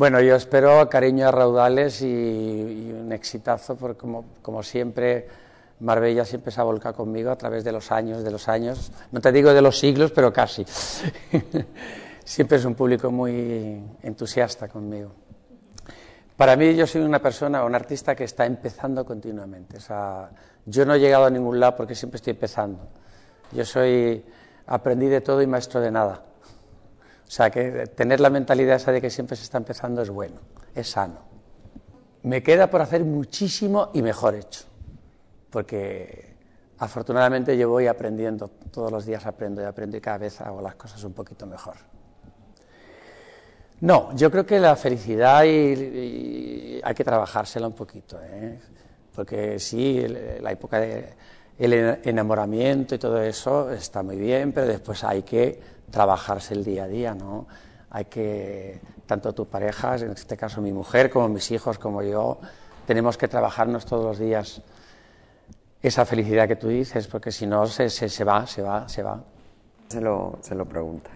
Bueno, yo espero cariño a raudales y, un exitazo, porque como, siempre, Marbella siempre se ha volcado conmigo a través de los años, de los años, no te digo de los siglos, pero casi. siempre es un público muy entusiasta conmigo. Para mí yo soy una persona, un artista que está empezando continuamente. O sea, yo no he llegado a ningún lado porque siempre estoy empezando. Yo soy aprendí de todo y maestro de nada. O sea, que tener la mentalidad esa de que siempre se está empezando es bueno, es sano. Me queda por hacer muchísimo y mejor hecho, porque afortunadamente yo voy aprendiendo, todos los días aprendo y aprendo y cada vez hago las cosas un poquito mejor. No, yo creo que la felicidad hay que trabajársela un poquito, ¿eh? porque sí, la época de el enamoramiento y todo eso está muy bien, pero después hay que trabajarse el día a día, ¿no? Hay que, tanto tu pareja, en este caso mi mujer, como mis hijos, como yo, tenemos que trabajarnos todos los días esa felicidad que tú dices, porque si no se, se, se va, se va, se va. Se lo, se lo preguntas.